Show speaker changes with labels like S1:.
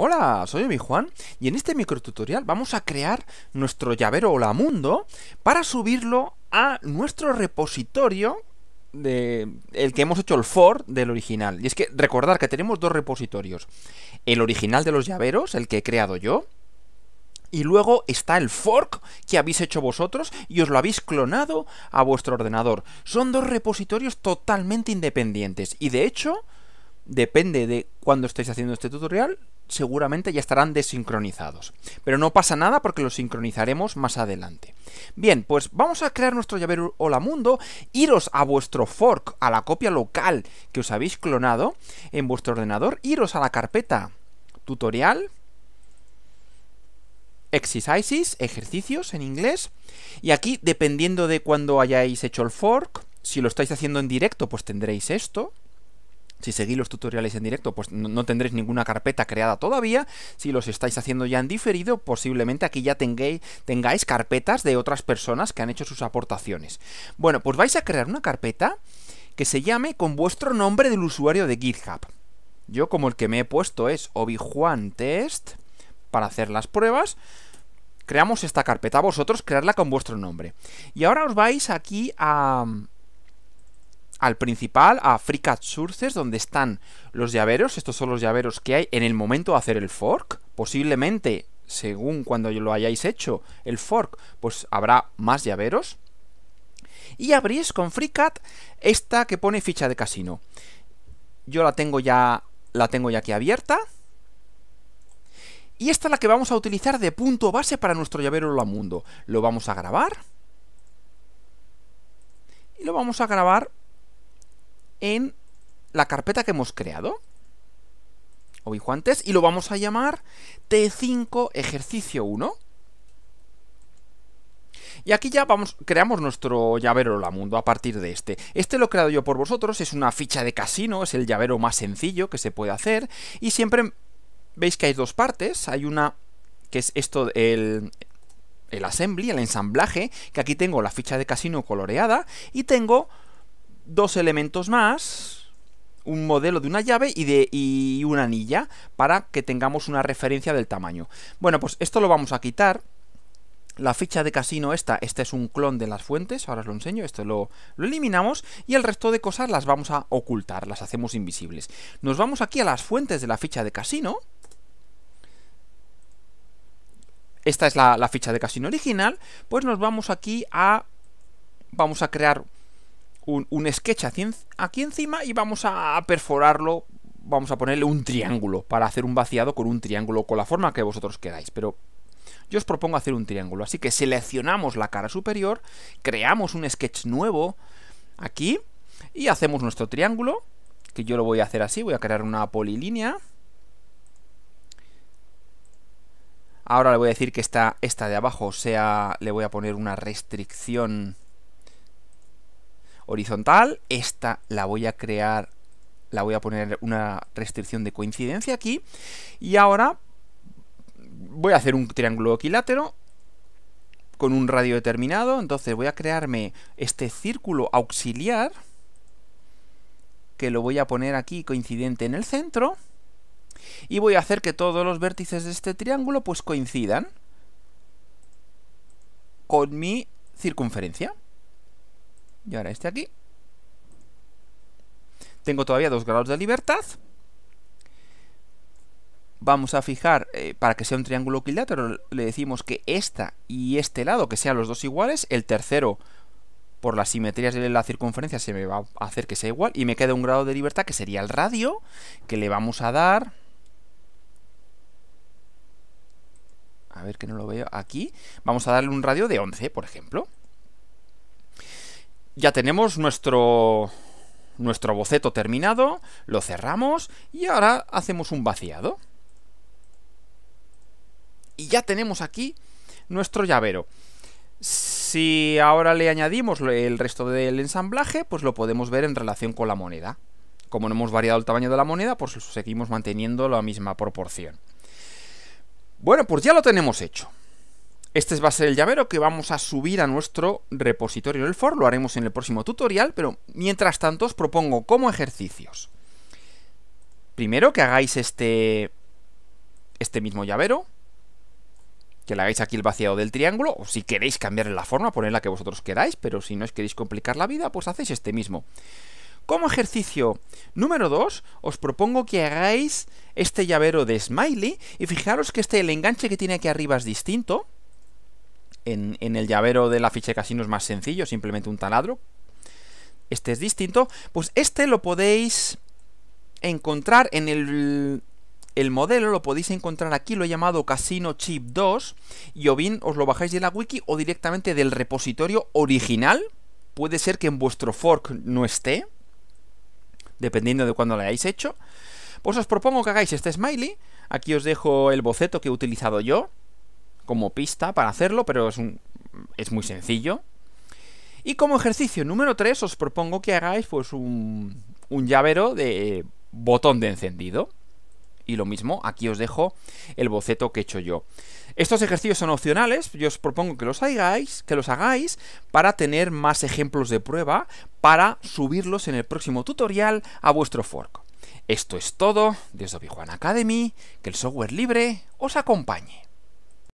S1: Hola, soy mi Juan y en este microtutorial vamos a crear nuestro llavero Hola Mundo para subirlo a nuestro repositorio de el que hemos hecho el fork del original. Y es que recordar que tenemos dos repositorios. El original de los llaveros, el que he creado yo, y luego está el fork que habéis hecho vosotros y os lo habéis clonado a vuestro ordenador. Son dos repositorios totalmente independientes y de hecho depende de cuando estéis haciendo este tutorial seguramente ya estarán desincronizados. Pero no pasa nada porque los sincronizaremos más adelante. Bien, pues vamos a crear nuestro llavero Hola Mundo, iros a vuestro fork, a la copia local que os habéis clonado en vuestro ordenador, iros a la carpeta tutorial, exercises, ejercicios en inglés, y aquí dependiendo de cuando hayáis hecho el fork, si lo estáis haciendo en directo pues tendréis esto, si seguís los tutoriales en directo, pues no, tendréis ninguna carpeta creada todavía. Si los estáis haciendo ya en diferido, posiblemente aquí ya tengáis, tengáis carpetas de otras personas que han hecho sus aportaciones. Bueno, pues vais a crear una carpeta que se llame con vuestro nombre del usuario de GitHub. Yo como el que me he puesto es obijuantest para hacer las pruebas, creamos esta carpeta, vosotros crearla con vuestro nombre. Y ahora os vais aquí a, al principal, a FreeCat Sources, donde están los llaveros. Estos son los llaveros que hay en el momento de hacer el fork. Posiblemente, según cuando lo hayáis hecho, el fork, pues habrá más llaveros. Y abrís con FreeCat esta que pone ficha de casino. Yo la tengo ya, la tengo ya aquí abierta. Y esta es la que vamos a utilizar de punto base para nuestro llavero Hola Mundo. Lo vamos a grabar. Y lo vamos a grabar en la carpeta que hemos creado. antes Y lo vamos a llamar T5 ejercicio 1. Y aquí ya vamos, creamos nuestro llavero la mundo a partir de este. Este lo he creado yo por vosotros, es una ficha de casino, es el llavero más sencillo que se puede hacer. Y siempre veis que hay dos partes, hay una que es esto, el, el assembly, el ensamblaje, que aquí tengo la ficha de casino coloreada y tengo dos elementos más, un modelo de una llave y, de, una anilla, para que tengamos una referencia del tamaño. Bueno, pues esto lo vamos a quitar. La ficha de casino esta, este es un clon de las fuentes, ahora os lo enseño, esto lo, lo eliminamos y el resto de cosas las vamos a ocultar, las hacemos invisibles. Nos vamos aquí a las fuentes de la ficha de casino, esta es la, la, ficha de casino original, pues nos vamos aquí a... Vamos a crear un, sketch aquí, encima y vamos a perforarlo vamos a ponerle un triángulo para hacer un vaciado con un triángulo con la forma que vosotros queráis, pero yo os propongo hacer un triángulo, así que seleccionamos la cara superior, creamos un sketch nuevo aquí y hacemos nuestro triángulo, que yo lo voy a hacer así, voy a crear una polilínea. Ahora le voy a decir que esta, esta de abajo sea, le voy a poner una restricción horizontal. Esta la voy a crear, la voy a poner una restricción de coincidencia aquí. Y ahora voy a hacer un triángulo equilátero con un radio determinado. Entonces voy a crearme este círculo auxiliar que lo voy a poner aquí coincidente en el centro y voy a hacer que todos los vértices de este triángulo pues coincidan con mi circunferencia. Y ahora este aquí. Tengo todavía dos grados de libertad. Vamos a fijar, eh, para que sea un triángulo equilátero, le decimos que esta y este lado, que sean los dos iguales, el tercero, por las simetrías de la circunferencia, se me va a hacer que sea igual, y me queda un grado de libertad, que sería el radio, que le vamos a dar... A ver que no lo veo aquí. Vamos a darle un radio de 11, por ejemplo ya tenemos nuestro nuestro boceto terminado, lo cerramos y ahora hacemos un vaciado. Y ya tenemos aquí nuestro llavero. Si ahora le añadimos el resto del ensamblaje, pues lo podemos ver en relación con la moneda. Como no hemos variado el tamaño de la moneda, pues seguimos manteniendo la misma proporción. Bueno, pues ya lo tenemos hecho. Este va a ser el llavero que vamos a subir a nuestro repositorio del for, lo haremos en el próximo tutorial, pero mientras tanto os propongo como ejercicios. Primero que hagáis este, este mismo llavero, que le hagáis aquí el vaciado del triángulo, o si queréis cambiarle la forma, poner la que vosotros queráis, pero si no os queréis complicar la vida, pues hacéis este mismo. Como ejercicio número 2, os propongo que hagáis este llavero de smiley y fijaros que este el enganche que tiene aquí arriba es distinto en, el llavero del la ficha casino es más sencillo, simplemente un taladro. Este es distinto. Pues este lo podéis encontrar en el el modelo lo podéis encontrar aquí, lo he llamado Casino Chip 2, y o bien os lo bajáis de la wiki o directamente del repositorio original. Puede ser que en vuestro fork no esté, dependiendo de cuándo lo hayáis hecho. Pues os propongo que hagáis este smiley. Aquí os dejo el boceto que he utilizado yo como pista para hacerlo, pero es, muy sencillo. Y como ejercicio número 3 os propongo que hagáis pues un, llavero de botón de encendido. Y lo mismo, aquí os dejo el boceto que he hecho yo. Estos ejercicios son opcionales, yo os propongo que los hagáis, que los hagáis para tener más ejemplos de prueba para subirlos en el próximo tutorial a vuestro fork. Esto es todo desde Obi Academy, que el software libre os acompañe.